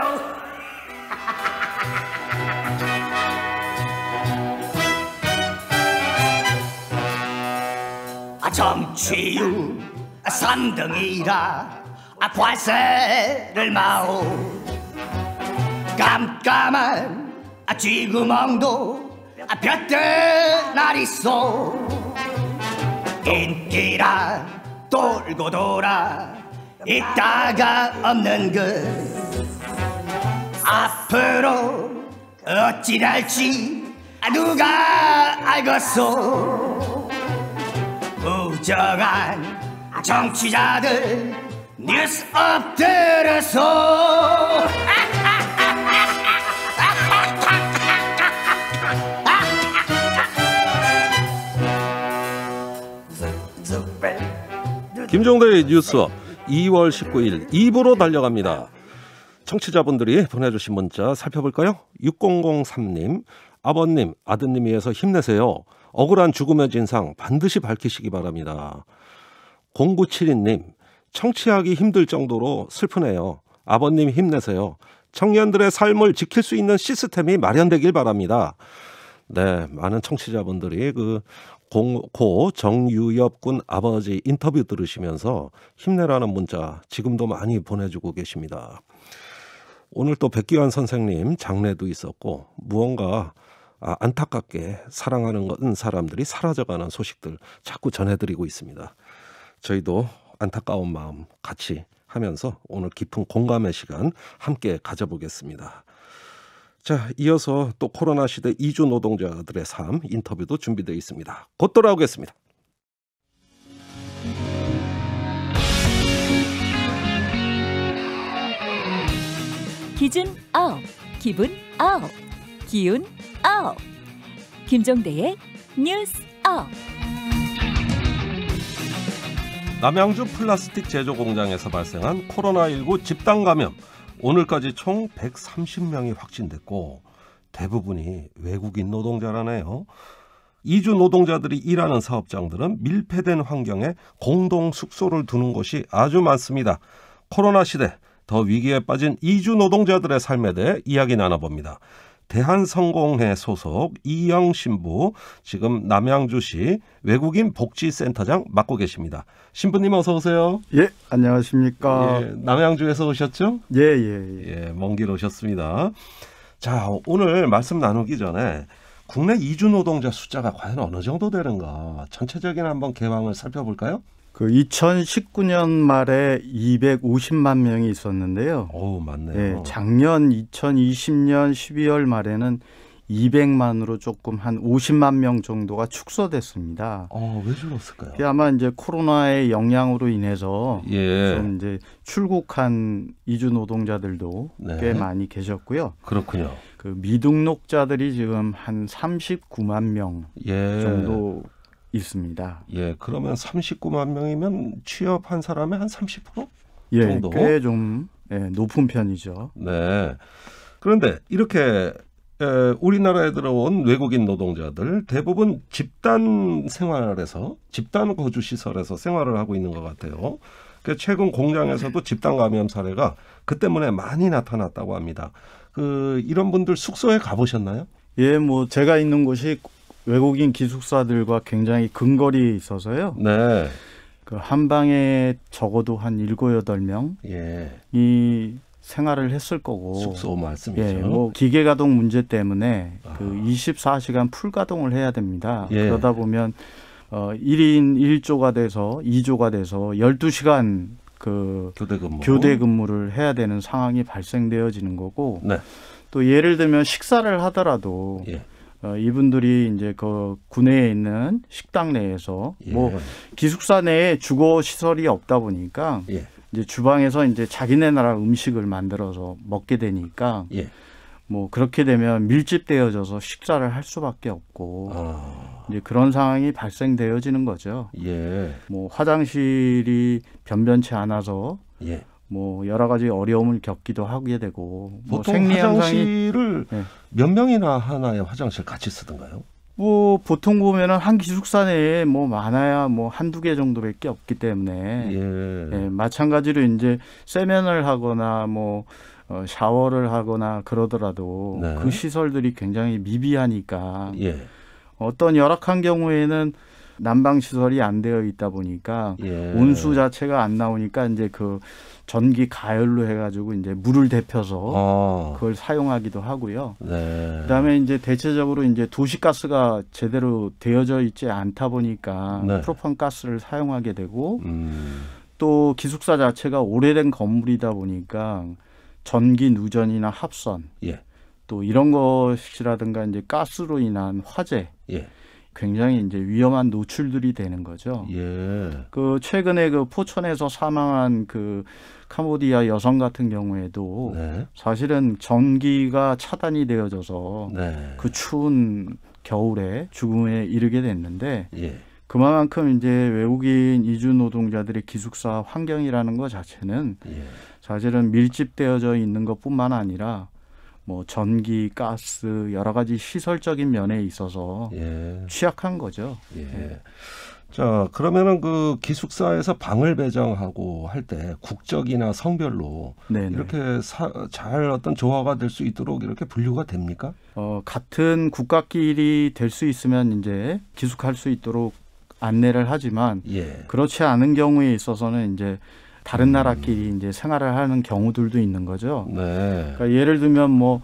요 정취유 산등이라 과세를 마오 깜깜한 아, 쥐구멍도 아, 볕대날 있어 인기라 돌고 돌아 있다가 없는 것 그 앞으로 어찌랄지 누가 알겠소 무정한 정치자들 뉴스 업드려서 김종대의 뉴스 2월 19일 2부로 달려갑니다. 청취자분들이 보내주신 문자 살펴볼까요? 6003님, 아버님, 아드님 이해서 힘내세요. 억울한 죽음의 진상 반드시 밝히시기 바랍니다. 0972님, 청취하기 힘들 정도로 슬프네요. 아버님 힘내세요. 청년들의 삶을 지킬 수 있는 시스템이 마련되길 바랍니다. 네, 많은 청취자분들이 그 공, 고 정유엽 군 아버지 인터뷰 들으시면서 힘내라는 문자 지금도 많이 보내주고 계십니다. 오늘 또 백기환 선생님 장례도 있었고 무언가 아, 안타깝게 사랑하는 건 사람들이 사라져가는 소식들 자꾸 전해드리고 있습니다. 저희도 안타까운 마음 같이 하면서 오늘 깊은 공감의 시간 함께 가져보겠습니다. 자, 이어서 또 코로나 시대 이주 노동자들의 삶 인터뷰도 준비되어 있습니다. 곧 돌아오겠습니다. 기준 업, 기분 업, 기운 업. 김종대의 뉴스 업. 남양주 플라스틱 제조 공장에서 발생한 코로나19 집단 감염. 오늘까지 총 130명이 확진됐고 대부분이 외국인 노동자라네요. 이주 노동자들이 일하는 사업장들은 밀폐된 환경에 공동 숙소를 두는 곳이 아주 많습니다. 코로나 시대 더 위기에 빠진 이주 노동자들의 삶에 대해 이야기 나눠봅니다. 대한성공회 소속 이영 신부 지금 남양주시 외국인 복지센터장 맡고 계십니다. 신부님 어서 오세요. 예, 안녕하십니까. 예, 남양주에서 오셨죠? 예, 예, 예. 예먼길 오셨습니다. 자, 오늘 말씀 나누기 전에 국내 이주 노동자 숫자가 과연 어느 정도 되는가 전체적인 한번 개황을 살펴볼까요? 그 2019년 말에 250만 명이 있었는데요. 오, 맞네요. 네, 작년 2020년 12월 말에는 200만으로 조금 한 50만 명 정도가 축소됐습니다. 어, 왜 줄었을까요? 아마 이제 코로나의 영향으로 인해서 예. 좀 이제 출국한 이주 노동자들도 네. 꽤 많이 계셨고요. 그렇군요. 그 미등록자들이 지금 한 39만 명 예. 정도 있습니다. 예, 그러면 39만 명이면 취업한 사람의 한 30% 예, 정도? 꽤좀 예, 높은 편이죠. 네. 그런데 이렇게 에, 우리나라에 들어온 외국인 노동자들 대부분 집단 생활에서 집단 거주 시설에서 생활을 하고 있는 것 같아요. 그 최근 공장에서도 집단 감염 사례가 그 때문에 많이 나타났다고 합니다. 그 이런 분들 숙소에 가보셨나요? 예, 뭐 제가 있는 곳이 외국인 기숙사들과 굉장히 근거리에 있어서요. 네. 그 한방에 적어도 한 일곱 여덟 명이 예. 생활을 했을 거고 숙소 말씀이죠. 예, 뭐 기계 가동 문제 때문에 아. 그 24시간 풀 가동을 해야 됩니다. 예. 그러다 보면 어 1인 1조가 돼서 2조가 돼서 12시간 그 교대 근무 교대 근무를 해야 되는 상황이 발생되어지는 거고 네. 또 예를 들면 식사를 하더라도 예. 어, 이분들이 이제 그군내에 있는 식당 내에서 예. 뭐 기숙사 내에 주거 시설이 없다 보니까 예. 이제 주방에서 이제 자기네 나라 음식을 만들어서 먹게 되니까 예. 뭐 그렇게 되면 밀집되어져서 식사를 할 수밖에 없고 아. 이제 그런 상황이 발생되어지는 거죠. 예. 뭐 화장실이 변변치 않아서 예. 뭐 여러 가지 어려움을 겪기도 하게 되고 뭐 보통 화장실을 네. 몇 명이나 하나의 화장실 같이 쓰던가요? 뭐 보통 보면은 한 기숙사 내에 뭐 많아야 뭐 한두 개 정도밖에 없기 때문에 예. 예 마찬가지로 이제 세면을 하거나 뭐 어, 샤워를 하거나 그러더라도 네. 그 시설들이 굉장히 미비하니까 예. 어떤 열악한 경우에는 난방 시설이 안 되어 있다 보니까 예. 온수 자체가 안 나오니까 이제 그 전기 가열로 해가지고 이제 물을 데펴서 어. 그걸 사용하기도 하고요. 네. 그다음에 이제 대체적으로 이제 도시가스가 제대로 되어져 있지 않다 보니까 네. 프로판 가스를 사용하게 되고 음. 또 기숙사 자체가 오래된 건물이다 보니까 전기 누전이나 합선 예. 또 이런 것이라든가 이제 가스로 인한 화재 예. 굉장히 이제 위험한 노출들이 되는 거죠. 예. 그 최근에 그 포천에서 사망한 그 카모디아 여성 같은 경우에도 네. 사실은 전기가 차단이 되어져서 네. 그 추운 겨울에 죽음에 이르게 됐는데 예. 그만큼 이제 외국인 이주 노동자들의 기숙사 환경이라는 것 자체는 예. 사실은 밀집되어져 있는 것뿐만 아니라 뭐 전기, 가스 여러 가지 시설적인 면에 있어서 예. 취약한 거죠. 예. 예. 자 그러면은 그 기숙사에서 방을 배정하고 할 때 국적이나 성별로 네네. 네. 이렇게 사, 잘 어떤 조화가 될 수 있도록 이렇게 분류가 됩니까? 어 같은 국가끼리 될 수 있으면 이제 기숙할 수 있도록 안내를 하지만 예. 그렇지 않은 경우에 있어서는 이제 다른 나라끼리 이제 생활을 하는 경우들도 있는 거죠. 네. 그러니까 예를 들면 뭐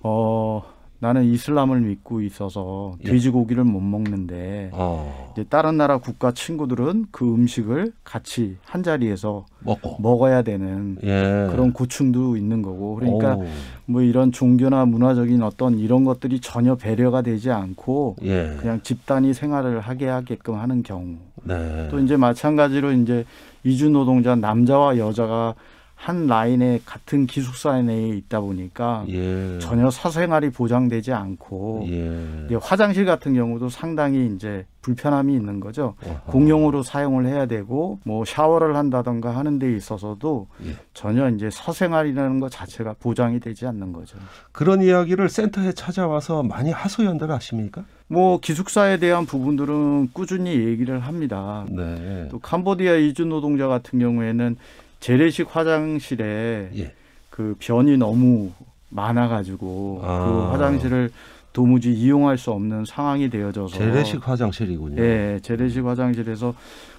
어, 나는 이슬람을 믿고 있어서 예. 돼지고기를 못 먹는데 어. 이제 다른 나라 국가 친구들은 그 음식을 같이 한 자리에서 먹고. 먹어야 되는 예. 그런 고충도 있는 거고 그러니까 오. 뭐 이런 종교나 문화적인 어떤 이런 것들이 전혀 배려가 되지 않고 예. 그냥 집단이 생활을 하게 하게끔 하는 경우 네. 또 이제 마찬가지로 이제 이주 노동자 남자와 여자가 한 라인에 같은 기숙사 내에 있다 보니까 예. 전혀 사생활이 보장되지 않고 예. 화장실 같은 경우도 상당히 이제 불편함이 있는 거죠. 어허. 공용으로 사용을 해야 되고 뭐 샤워를 한다던가 하는 데 있어서도 예. 전혀 이제 사생활이라는 것 자체가 보장이 되지 않는 거죠. 그런 이야기를 센터에 찾아와서 많이 하소연들 하십니까? 뭐 기숙사에 대한 부분들은 꾸준히 얘기를 합니다. 네. 또 캄보디아 이주 노동자 같은 경우에는 재래식 화장실에 예. 그 변이 너무 많아가지고 아. 그 화장실을 도무지 이용할 수 없는 상황이 되어져서 재래식 화장실이군요. 예, 재래식 화장실에서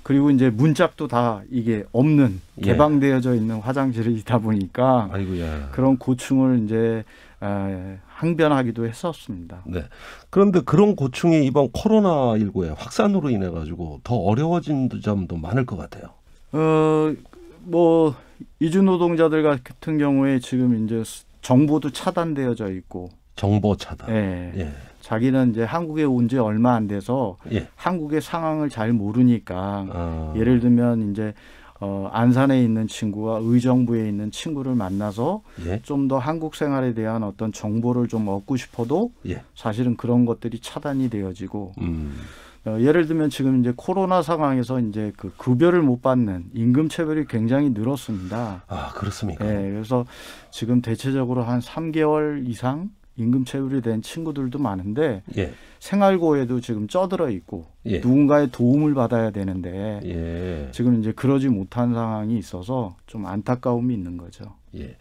그리고 이제 문짝도 다 이게 없는 예. 개방되어져 있는 화장실이다 보니까 아이고야. 예. 그런 고충을 이제 항변하기도 했었습니다. 네. 그런데 그런 고충이 이번 코로나 19의 확산으로 인해 가지고 더 어려워진 점도 많을 것 같아요. 어, 뭐 이주 노동자들 같은 경우에 지금 이제 정보도 차단되어져 있고 정보 차단. 예. 예. 자기는 이제 한국에 온 지 얼마 안 돼서 예. 한국의 상황을 잘 모르니까 아. 예를 들면 이제 어, 안산에 있는 친구와 의정부에 있는 친구를 만나서 예. 좀더 한국 생활에 대한 어떤 정보를 좀 얻고 싶어도 예. 사실은 그런 것들이 차단이 되어지고 음. 어, 예를 들면 지금 이제 코로나 상황에서 이제 그 급여를 못 받는 임금 체불이 굉장히 늘었습니다. 아 그렇습니까? 예, 그래서 지금 대체적으로 한 3개월 이상 임금 체불이 된 친구들도 많은데 예. 생활고에도 지금 쩌들어 있고 예. 누군가의 도움을 받아야 되는데 예. 지금 이제 그러지 못한 상황이 있어서 좀 안타까움이 있는 거죠. 예.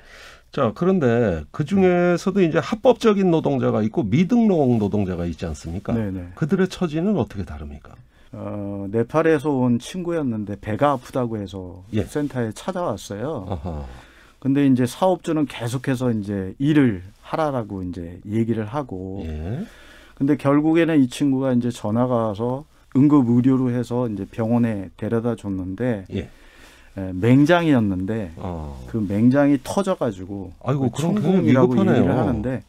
자 그런데 그 중에서도 이제 합법적인 노동자가 있고 미등록 노동자가 있지 않습니까? 네네. 그들의 처지는 어떻게 다릅니까? 어, 네팔에서 온 친구였는데 배가 아프다고 해서 예. 센터에 찾아왔어요. 아하. 근데 이제 사업주는 계속해서 이제 일을 하라라고 이제 얘기를 하고. 예. 근데 결국에는 이 친구가 이제 전화가 와서 응급 의료로 해서 이제 병원에 데려다 줬는데 예. 예, 맹장이었는데 어. 그 맹장이 터져가지고 아이고 그 충동이라고 얘기를 하는데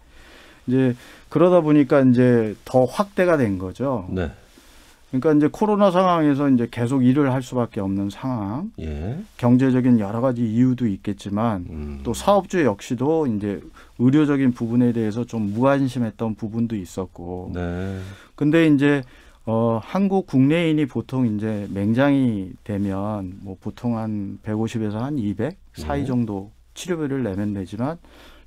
이제 그러다 보니까 이제 더 확대가 된 거죠. 네. 그러니까 이제 코로나 상황에서 이제 계속 일을 할 수밖에 없는 상황. 예. 경제적인 여러 가지 이유도 있겠지만 음. 또 사업주 역시도 이제 의료적인 부분에 대해서 좀 무관심했던 부분도 있었고. 네. 근데 이제 어 한국 국내인이 보통 이제 맹장이 되면 뭐 보통 한 150에서 한 200 사이 예. 정도 치료비를 내면 되지만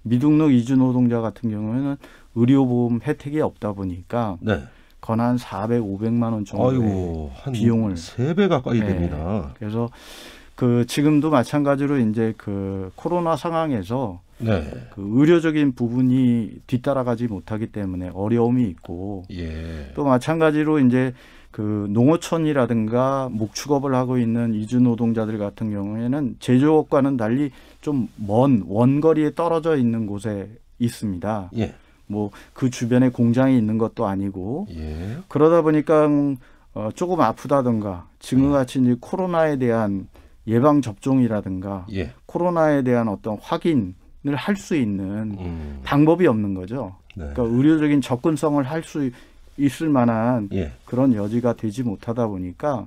미등록 이주 노동자 같은 경우에는 의료보험 혜택이 없다 보니까 네. 건한 400, 500만 원 정도의 아이고, 비용을 세배 가까이 네. 됩니다. 그래서 그 지금도 마찬가지로 이제 그 코로나 상황에서 네. 그 의료적인 부분이 뒤따라가지 못하기 때문에 어려움이 있고 예. 또 마찬가지로 이제 그 농어촌이라든가 목축업을 하고 있는 이주 노동자들 같은 경우에는 제조업과는 달리 좀 먼 원거리에 떨어져 있는 곳에 있습니다. 예. 뭐그 주변에 공장이 있는 것도 아니고 예. 그러다 보니까 어, 조금 아프다든가 지금같이 네. 음. 코로나에 대한 예방 접종이라든가 예. 코로나에 대한 어떤 확인을 할 수 있는 음. 방법이 없는 거죠. 네. 그러니까 의료적인 접근성을 할 수 있을 만한 예. 그런 여지가 되지 못하다 보니까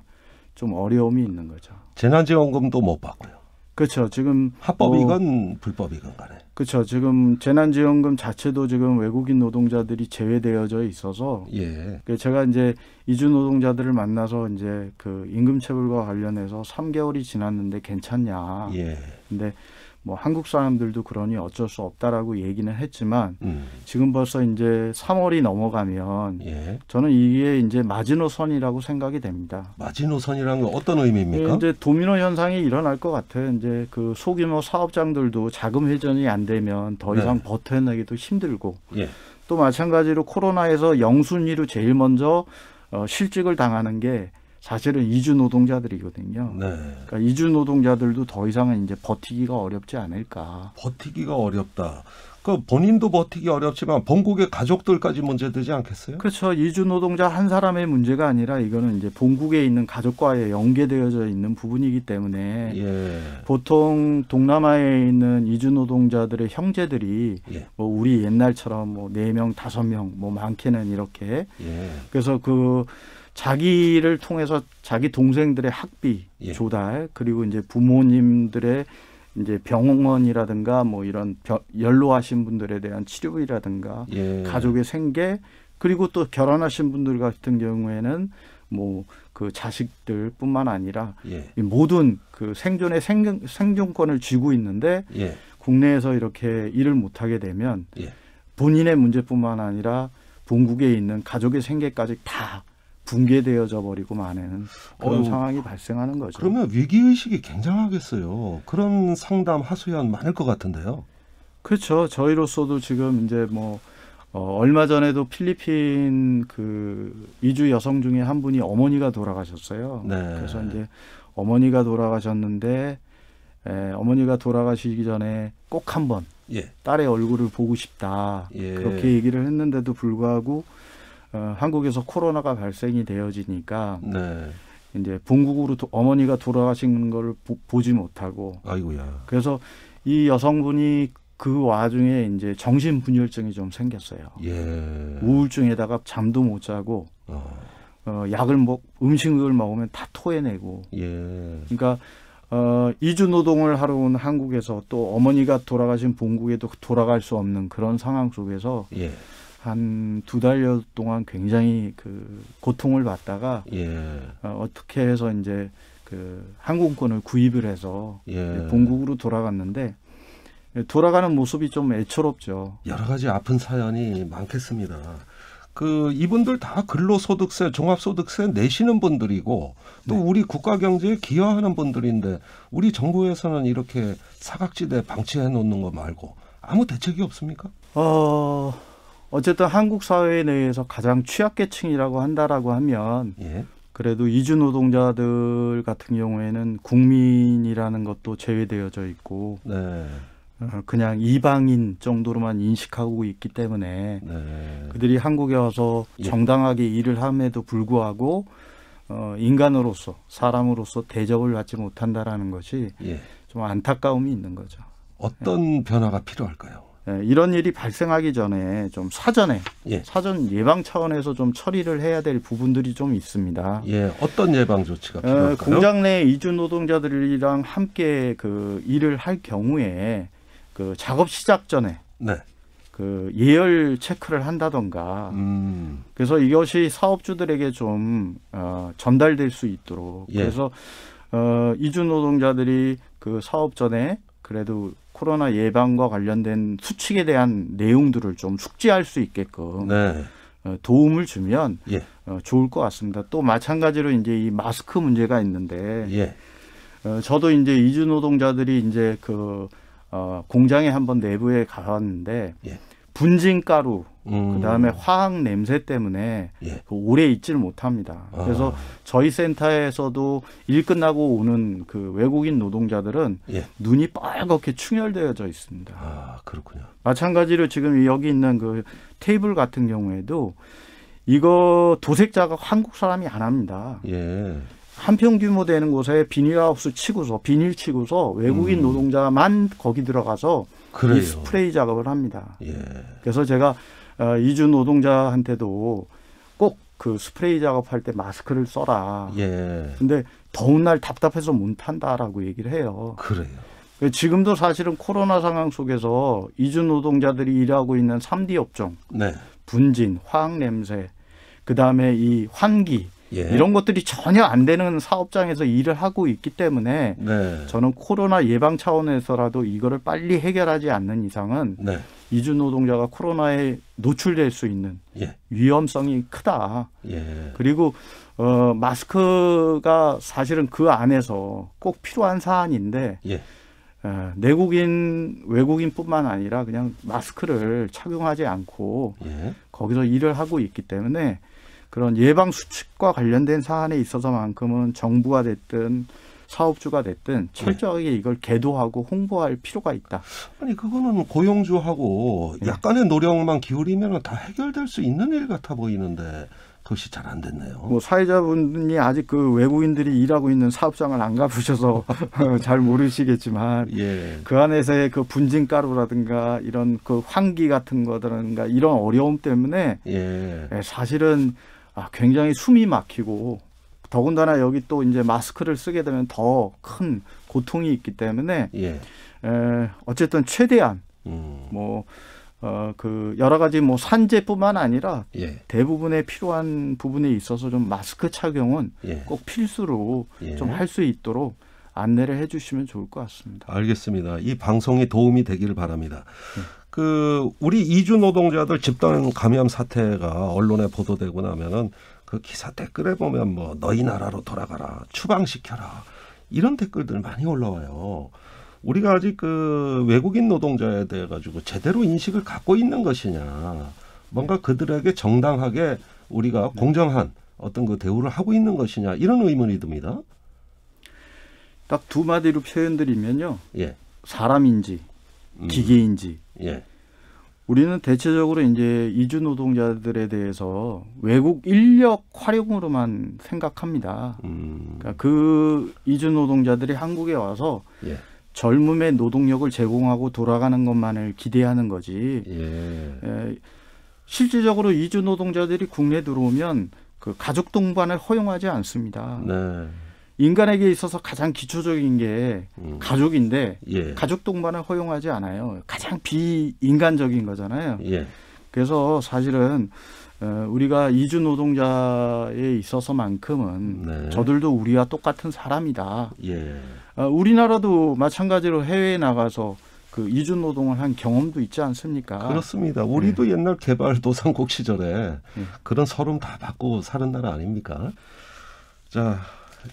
좀 어려움이 있는 거죠. 재난지원금도 못 받고요. 그렇죠. 지금 합법이건 뭐, 불법이건 간에. 그렇죠. 지금 재난지원금 자체도 지금 외국인 노동자들이 제외되어져 있어서 예. 그 제가 이제 이주 노동자들을 만나서 이제 그 임금체불과 관련해서 3개월이 지났는데 괜찮냐. 예. 근데 뭐 한국 사람들도 그러니 어쩔 수 없다라고 얘기는 했지만 음. 지금 벌써 이제 3월이 넘어가면 예. 저는 이게 이제 마지노선이라고 생각이 됩니다. 마지노선이란 건 어떤 의미입니까? 예, 이제 도미노 현상이 일어날 것 같아요. 이제 그 소규모 사업장들도 자금 회전이 안 되면 더 네. 이상 네. 버텨내기도 힘들고 예. 또 마찬가지로 코로나에서 영순위로 제일 먼저 어, 실직을 당하는 게 사실은 이주 노동자들이거든요. 네. 그러니까 이주 노동자들도 더 이상은 이제 버티기가 어렵지 않을까. 버티기가 어렵다. 그 본인도 버티기 어렵지만 본국의 가족들까지 문제되지 않겠어요? 그렇죠. 이주 노동자 한 사람의 문제가 아니라 이거는 이제 본국에 있는 가족과의 연계되어져 있는 부분이기 때문에 예. 보통 동남아에 있는 이주 노동자들의 형제들이 예. 뭐 우리 옛날처럼 뭐 네 명 다섯 명 뭐 많게는 이렇게 예. 그래서 그 자기를 통해서 자기 동생들의 학비 예. 조달 그리고 이제 부모님들의 이제 병원이라든가 뭐 이런 벼, 연로하신 분들에 대한 치료비라든가 예. 가족의 생계 그리고 또 결혼하신 분들 같은 경우에는 뭐 그 자식들뿐만 아니라 예. 모든 그 생존의 생, 생존권을 쥐고 있는데 예. 국내에서 이렇게 일을 못하게 되면 예. 본인의 문제뿐만 아니라 본국에 있는 가족의 생계까지 다 붕괴되어져 버리고 마는 그런 어 상황이 발생하는 거죠. 그러면 위기 의식이 굉장하겠어요. 그런 상담 하소연 많을 것 같은데요. 그렇죠. 저희로서도 지금 이제 뭐 어, 얼마 전에도 필리핀 그 이주 여성 중에 한 분이 어머니가 돌아가셨어요. 네. 그래서 이제 어머니가 돌아가셨는데 에, 어머니가 돌아가시기 전에 꼭 한번 예. 딸의 얼굴을 보고 싶다 예. 그렇게 얘기를 했는데도 불구하고 어, 한국에서 코로나가 발생이 되어지니까 네. 이제 본국으로 도, 어머니가 돌아가신 걸 보, 지 못하고 아이고야. 그래서 이 여성분이 그 와중에 이제 정신 분열증이 좀 생겼어요. 예. 우울증에다가 잠도 못 자고 어. 어 약을 먹 음식을 먹으면 다 토해내고. 예. 그러니까 어, 이주 노동을 하러 온 한국에서 또 어머니가 돌아가신 본국에도 돌아갈 수 없는 그런 상황 속에서 예. 한두 달여 동안 굉장히 그 고통을 받다가 예. 어, 떻게 해서 이제 그 항공권을 구입을 해서 예. 본국으로 돌아갔는데 예, 돌아가는 모습이 좀 애처롭죠. 여러 가지 아픈 사연이 많겠습니다. 그 이분들 다 근로소득세, 종합소득세 내시는 분들이고 또 네. 우리 국가 경제에 기여하는 분들인데 우리 정부에서는 이렇게 사각지대 방치해 놓는 거 말고 아무 대책이 없습니까? 어 어쨌든 한국 사회 내에서 가장 취약계층이라고 한다라고 하면 예. 그래도 이주 노동자들 같은 경우에는 국민이라는 것도 제외되어져 있고 네. 어, 그냥 이방인 정도로만 인식하고 있기 때문에 네. 그들이 한국에 와서 예. 정당하게 일을 함에도 불구하고 어, 인간으로서 사람으로서 대접을 받지 못한다라는 것이 예. 좀 안타까움이 있는 거죠. 어떤 예. 변화가 필요할까요? 예, 이런 일이 발생하기 전에 좀 사전에 예. 사전 예방 차원에서 좀 처리를 해야 될 부분들이 좀 있습니다. 예, 어떤 예방 조치가 어, 필요할까요? 공장 내 이주 노동자들이랑 함께 그 일을 할 경우에 그 작업 시작 전에 네. 그 예열 체크를 한다던가 음. 그래서 이것이 사업주들에게 좀 어, 전달될 수 있도록 예. 그래서 어, 이주 노동자들이 그 사업 전에 그래도 코로나 예방과 관련된 수칙에 대한 내용들을 좀 숙지할 수 있게끔 네. 어, 도움을 주면 예. 어, 좋을 것 같습니다. 또 마찬가지로 이제 이 마스크 문제가 있는데 예. 어, 저도 이제 이주 노동자들이 이제 그 어, 공장에 한번 내부에 가봤는데 예. 분진가루 음. 그다음에 화학 냄새 때문에 예. 그 오래 있지를 못합니다. 아. 그래서 저희 센터에서도 일 끝나고 오는 그 외국인 노동자들은 예. 눈이 빨갛게 충혈되어져 있습니다. 아 그렇군요. 마찬가지로 지금 여기 있는 그 테이블 같은 경우에도 이거 도색자가 한국 사람이 안 합니다. 예. 한평 규모 되는 곳에 비닐하우스 치고서 비닐 치고서 외국인 음. 노동자만 거기 들어가서 그래요. 이 스프레이 작업을 합니다. 예. 그래서 제가 어, 이주 노동자한테도 꼭 그 스프레이 작업할 때 마스크를 써라. 예. 근데 더운 날 답답해서 못 한다라고 얘기를 해요. 그래요. 그 지금도 사실은 코로나 상황 속에서 이주 노동자들이 일하고 있는 3D 업종, 네. 분진, 화학 냄새, 그 다음에 이 환기, 예. 이런 것들이 전혀 안 되는 사업장에서 일을 하고 있기 때문에 네. 저는 코로나 예방 차원에서라도 이거를 빨리 해결하지 않는 이상은 네. 이주 노동자가 코로나에 노출될 수 있는 예. 위험성이 크다. 예. 그리고 어, 마스크가 사실은 그 안에서 꼭 필요한 사안인데 예. 어, 내국인 외국인뿐만 아니라 그냥 마스크를 착용하지 않고 예. 거기서 일을 하고 있기 때문에 그런 예방 수칙과 관련된 사안에 있어서만큼은 정부가 됐든 사업주가 됐든 네. 철저하게 이걸 계도하고 홍보할 필요가 있다. 아니 그거는 고용주하고 네. 약간의 노력만 기울이면 다 해결될 수 있는 일 같아 보이는데 그것이 잘 안 됐네요. 뭐 사회자분이 아직 그외국인들이 일하고 있는 사업장을 안 가보셔서 잘 모르시겠지만 예. 그 안에서의 그 분진가루라든가 이런 그 환기 같은 거라든가 이런 어려움 때문에 예. 예 사실은 아, 굉장히 숨이 막히고 더군다나 여기 또 이제 마스크를 쓰게 되면 더 큰 고통이 있기 때문에 예. 에, 어쨌든 최대한 음. 뭐 어, 그 여러 가지 뭐 산재뿐만 아니라 예. 대부분의 필요한 부분에 있어서 좀 마스크 착용은 예. 꼭 필수로 예. 좀할 수 있도록 안내를 해주시면 좋을 것 같습니다. 알겠습니다. 이 방송이 도움이 되기를 바랍니다. 네. 그 우리 이주 노동자들 집단 감염 사태가 언론에 보도되고 나면은 그 기사 댓글에 보면 뭐 너희 나라로 돌아가라 추방시켜라 이런 댓글들 많이 올라와요. 우리가 아직 그 외국인 노동자에 대해 가지고 제대로 인식을 갖고 있는 것이냐 뭔가 그들에게 정당하게 우리가 네. 공정한 어떤 그 대우를 하고 있는 것이냐 이런 의문이 듭니다. 딱 두 마디로 표현드리면요. 예. 사람인지 음. 기계인지 예. 우리는 대체적으로 이제 이주 노동자들에 대해서 외국 인력 활용으로만 생각합니다. 음. 그러니까 그 이주 노동자들이 한국에 와서 예. 젊음의 노동력을 제공하고 돌아가는 것만을 기대하는 거지. 예. 에, 예. 실질적으로 이주 노동자들이 국내 들어오면 그 가족 동반을 허용하지 않습니다. 네. 인간에게 있어서 가장 기초적인 게 음. 가족인데 예. 가족 동반을 허용하지 않아요. 가장 비인간적인 거잖아요. 예. 그래서 사실은 어, 우리가 이주 노동자에 있어서만큼은 네. 저들도 우리와 똑같은 사람이다. 예. 어, 우리나라도 마찬가지로 해외에 나가서 그 이주 노동을 한 경험도 있지 않습니까? 그렇습니다. 예. 우리도 네. 옛날 개발 도상국 시절에 네. 그런 서름 다 받고 사는 나라 아닙니까? 자,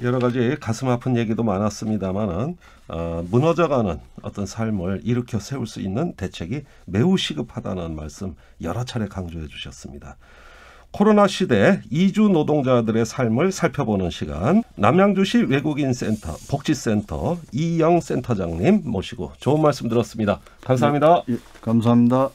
여러 가지 가슴 아픈 얘기도 많았습니다만은 어, 무너져가는 어떤 삶을 일으켜 세울 수 있는 대책이 매우 시급하다는 말씀 여러 차례 강조해 주셨습니다. 코로나 시대 이주 노동자들의 삶을 살펴보는 시간 남양주시 외국인 센터 복지센터 이영 센터장님 모시고 좋은 말씀 들었습니다. 감사합니다. 예, 예, 감사합니다.